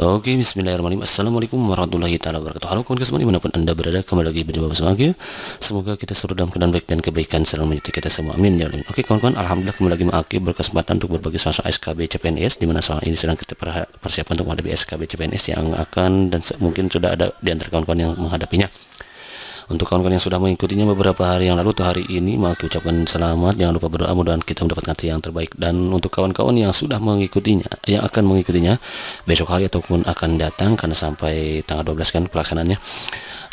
Oke, okay, bismillahirrahmanirrahim. Assalamualaikum warahmatullahi taala wabarakatuh. Halo kawan kawan semua dimanapun Anda berada, kembali lagi berjumpa bersama kita. Semoga kita selalu dalam keadaan baik dan kebaikan selalu menyertai kita semua. Amin ya rabbal Oke, kawan-kawan, alhamdulillah kembali lagi mengakui berkesempatan untuk berbagi soal SKB CPNS di mana soal ini sedang kita persiapan untuk menghadapi SKB CPNS yang akan dan mungkin sudah ada di antara kawan-kawan yang menghadapinya. Untuk kawan-kawan yang sudah mengikutinya beberapa hari yang lalu atau hari ini, maka ucapkan selamat. Jangan lupa berdoa mudah-mudahan kita mendapatkan hati yang terbaik. Dan untuk kawan-kawan yang sudah mengikutinya, yang akan mengikutinya besok hari ataupun akan datang karena sampai tanggal 12 kan pelaksanaannya.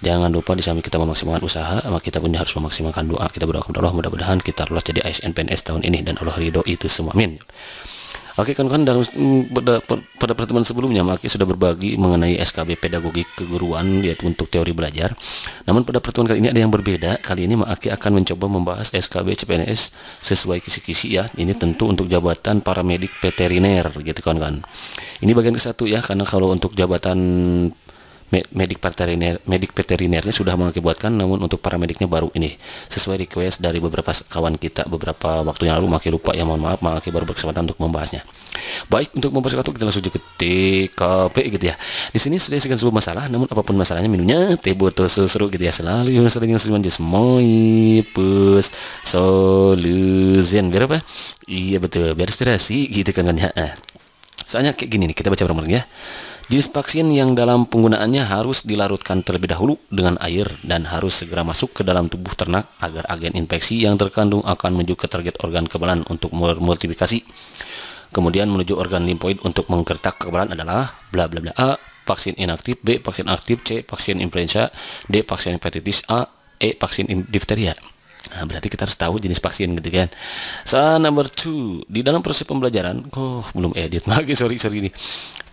Jangan lupa di samping kita memaksimalkan usaha, maka kita punya harus memaksimalkan doa. Kita berdoa kepada Allah mudah-mudahan kita lolos jadi ASN PNS tahun ini dan Allah ridho itu semua. Amin. Oke kan kan dalam pada, pada pertemuan sebelumnya Maki sudah berbagi mengenai SKB pedagogik keguruan yaitu untuk teori belajar. Namun pada pertemuan kali ini ada yang berbeda. Kali ini Maki akan mencoba membahas SKB CPNS sesuai kisi-kisi ya. Ini tentu untuk jabatan paramedik veteriner gitu kan kan. Ini bagian ke satu ya karena kalau untuk jabatan medik veteriner medik veterinernya sudah mengakibatkan namun untuk para mediknya baru ini sesuai request dari beberapa kawan kita beberapa waktu yang lalu makin lupa ya mohon maaf makin baru berkesempatan untuk membahasnya baik untuk membahas waktu kita langsung ke TKP gitu ya di sini sudah segala sebuah masalah namun apapun masalahnya minumnya teh botol seru gitu ya selalu yang sering yang sering semoi pus solution biar apa iya betul biar inspirasi gitu kan kan ya eh, soalnya kayak gini nih kita baca bareng-bareng ya Jenis vaksin yang dalam penggunaannya harus dilarutkan terlebih dahulu dengan air dan harus segera masuk ke dalam tubuh ternak agar agen infeksi yang terkandung akan menuju ke target organ kebalan untuk multiplikasi. Kemudian menuju organ limfoid untuk menggertak kekebalan adalah bla bla bla A, vaksin inaktif, B, vaksin aktif, C, vaksin influenza, D, vaksin hepatitis A, E, vaksin difteria. Nah, berarti kita harus tahu jenis vaksin gitu kan. So, number 2, di dalam proses pembelajaran, oh, belum edit lagi, sorry, sorry ini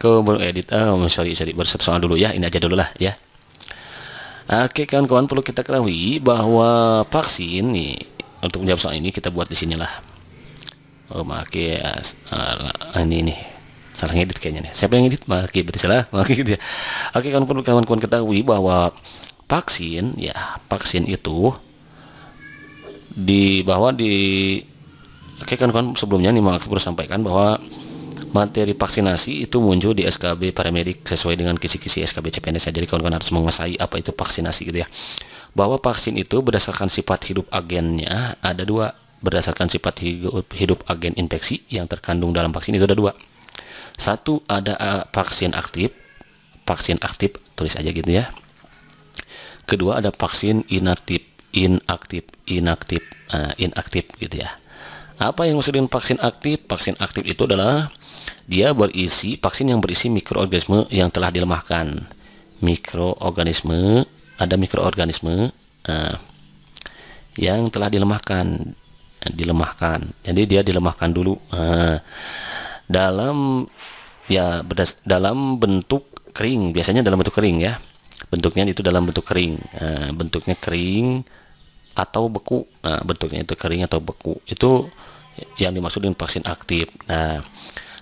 aku belum edit oh sorry sorry soal dulu ya ini aja dulu lah ya oke kawan-kawan perlu kita ketahui bahwa vaksin nih untuk menjawab soal ini kita buat di sini lah oh maki ya. Ah, ini nih salah ngedit kayaknya nih siapa yang ngedit maki gitu berarti ya. salah maki gitu ya oke kawan perlu kawan-kawan ketahui bahwa vaksin ya vaksin itu di bahwa di oke kawan-kawan sebelumnya nih maki perlu sampaikan bahwa materi vaksinasi itu muncul di SKB paramedik sesuai dengan kisi-kisi SKB CPNS ya. jadi kawan-kawan harus menguasai apa itu vaksinasi gitu ya bahwa vaksin itu berdasarkan sifat hidup agennya ada dua berdasarkan sifat hidup, agen infeksi yang terkandung dalam vaksin itu ada dua satu ada vaksin aktif vaksin aktif tulis aja gitu ya kedua ada vaksin inaktif inaktif inaktif eh, inaktif gitu ya apa yang maksud vaksin aktif? Vaksin aktif itu adalah dia berisi vaksin yang berisi mikroorganisme yang telah dilemahkan. Mikroorganisme ada mikroorganisme uh, yang telah dilemahkan, eh, dilemahkan. Jadi dia dilemahkan dulu uh, dalam ya berdas dalam bentuk kering. Biasanya dalam bentuk kering ya. Bentuknya itu dalam bentuk kering. Uh, bentuknya kering atau beku. uh, bentuknya itu kering atau beku. Itu yang dimaksud dengan vaksin aktif. Nah,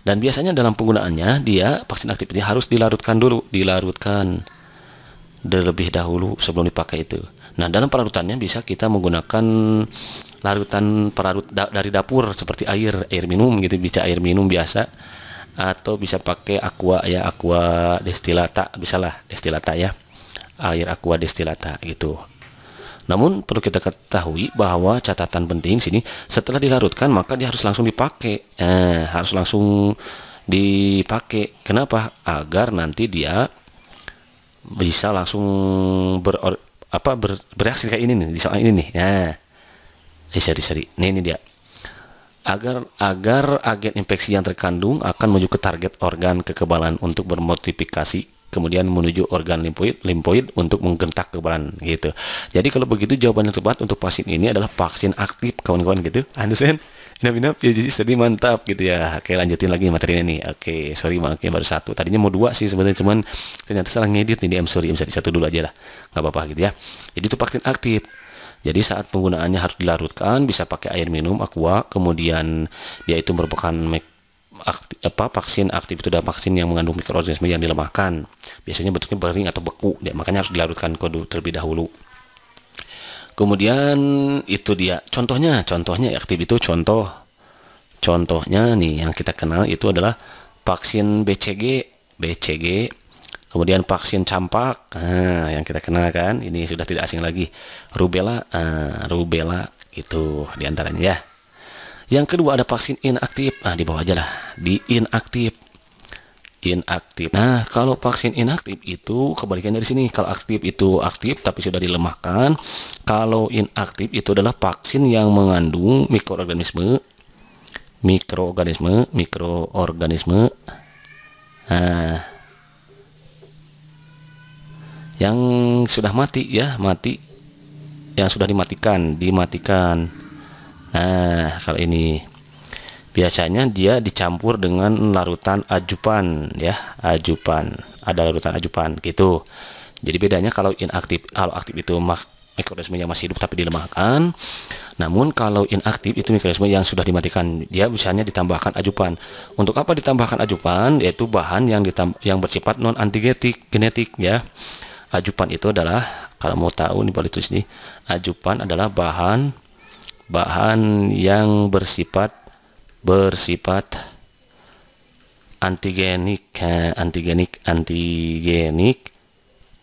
dan biasanya dalam penggunaannya dia vaksin aktif ini harus dilarutkan dulu, dilarutkan terlebih dahulu sebelum dipakai itu. Nah, dalam pelarutannya bisa kita menggunakan larutan pelarut da dari dapur seperti air, air minum gitu, bisa air minum biasa atau bisa pakai aqua ya, aqua destilata, bisalah destilata ya. Air aqua destilata gitu. Namun perlu kita ketahui bahwa catatan penting sini setelah dilarutkan maka dia harus langsung dipakai. Eh, harus langsung dipakai. Kenapa? Agar nanti dia bisa langsung ber apa ber, bereaksi kayak ini nih di soal ini nih. Ya. Eh, seri eh, seri. Nih ini dia agar agar agen infeksi yang terkandung akan menuju ke target organ kekebalan untuk bermodifikasi kemudian menuju organ limfoid limfoid untuk menggentak kebalan gitu. Jadi kalau begitu jawaban yang tepat untuk vaksin ini adalah vaksin aktif kawan-kawan gitu. Understand? Inap inap ya jadi sedih mantap gitu ya. Oke lanjutin lagi materinya nih Oke sorry makanya baru satu. Tadinya mau dua sih sebenarnya cuman ternyata salah ngedit nih di M sorry M satu dulu aja lah. Gak apa-apa gitu ya. Jadi itu vaksin aktif. Jadi saat penggunaannya harus dilarutkan, bisa pakai air minum aqua, kemudian dia itu merupakan aktif, apa vaksin aktif itu adalah vaksin yang mengandung mikroorganisme yang dilemahkan. Biasanya bentuknya bering atau beku, ya, makanya harus dilarutkan kode terlebih dahulu. Kemudian itu dia contohnya, contohnya aktif itu contoh contohnya nih yang kita kenal itu adalah vaksin BCG, BCG, kemudian vaksin campak, nah, yang kita kenal kan, ini sudah tidak asing lagi, rubella, uh, rubella itu diantaranya ya. Yang kedua ada vaksin inaktif. Nah, di bawah aja lah. Di inaktif. Inaktif. Nah, kalau vaksin inaktif itu kebalikannya dari sini. Kalau aktif itu aktif tapi sudah dilemahkan. Kalau inaktif itu adalah vaksin yang mengandung mikroorganisme mikroorganisme mikroorganisme nah, yang sudah mati ya mati yang sudah dimatikan dimatikan Nah, kalau ini biasanya dia dicampur dengan larutan ajupan ya, ajupan. Ada larutan ajupan gitu. Jadi bedanya kalau inaktif, kalau aktif itu mak yang masih hidup tapi dilemahkan. Namun kalau inaktif itu mikroorganisme yang sudah dimatikan, dia biasanya ditambahkan ajupan. Untuk apa ditambahkan ajupan? Yaitu bahan yang yang bersifat non antigenetik, genetik ya. Ajupan itu adalah kalau mau tahu nih boleh tulis nih. Ajupan adalah bahan bahan yang bersifat bersifat antigenik antigenik antigenik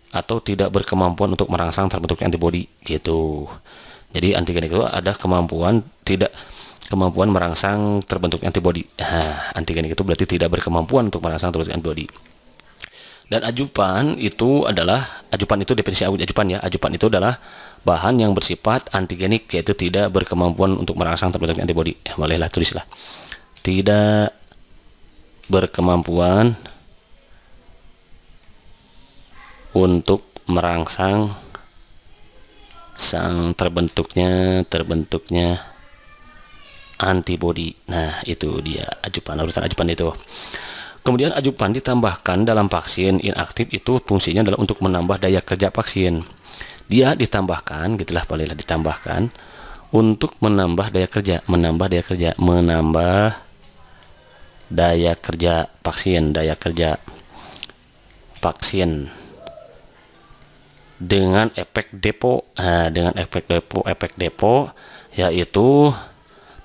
atau tidak berkemampuan untuk merangsang terbentuknya antibodi gitu jadi antigenik itu ada kemampuan tidak kemampuan merangsang terbentuknya antibodi nah, antigenik itu berarti tidak berkemampuan untuk merangsang terbentuknya antibodi dan ajupan itu adalah ajupan itu definisi ajupan ya ajupan itu adalah bahan yang bersifat antigenik yaitu tidak berkemampuan untuk merangsang terbentuknya antibodi ya, eh, bolehlah tulislah tidak berkemampuan untuk merangsang sang terbentuknya terbentuknya antibodi nah itu dia ajupan urusan ajupan itu kemudian ajupan ditambahkan dalam vaksin inaktif itu fungsinya adalah untuk menambah daya kerja vaksin dia ditambahkan gitulah palillah ditambahkan untuk menambah daya kerja menambah daya kerja menambah daya kerja vaksin daya kerja vaksin dengan efek depo nah, dengan efek depo efek depo yaitu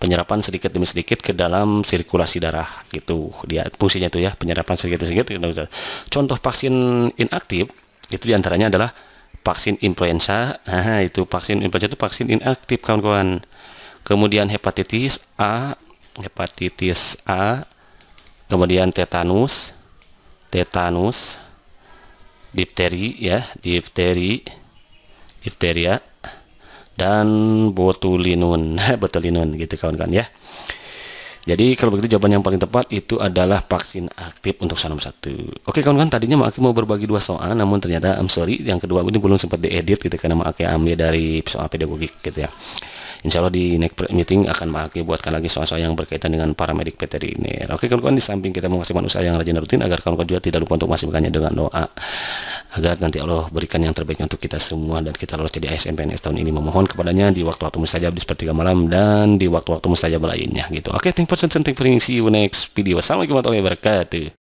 penyerapan sedikit demi sedikit ke dalam sirkulasi darah gitu dia fungsinya itu ya penyerapan sedikit demi sedikit contoh vaksin inaktif itu diantaranya adalah vaksin influenza. Nah, itu vaksin influenza itu vaksin inaktif kawan-kawan. Kemudian hepatitis A, hepatitis A, kemudian tetanus, tetanus, difteri ya, difteri, difteria dan botulinum, botulinum gitu kawan-kawan ya. Jadi kalau begitu jawaban yang paling tepat itu adalah vaksin aktif untuk nomor satu. Oke kawan-kawan tadinya Maki mau berbagi dua soal namun ternyata I'm sorry yang kedua ini belum sempat diedit gitu karena Maki ambil dari soal pedagogik gitu ya. Insya Allah di next meeting akan Maki buatkan lagi soal-soal yang berkaitan dengan paramedik ini. Oke kawan-kawan di samping kita mengasihkan usaha yang rajin dan rutin agar kawan-kawan juga tidak lupa untuk mengasihkannya dengan doa agar nanti Allah berikan yang terbaiknya untuk kita semua dan kita lolos jadi ASN PNS tahun ini memohon kepadanya di waktu-waktu mustajab di sepertiga malam dan di waktu-waktu mustajab lainnya gitu. Oke, okay, thank you for watching, thank you for see you next video. Wassalamualaikum warahmatullahi wabarakatuh.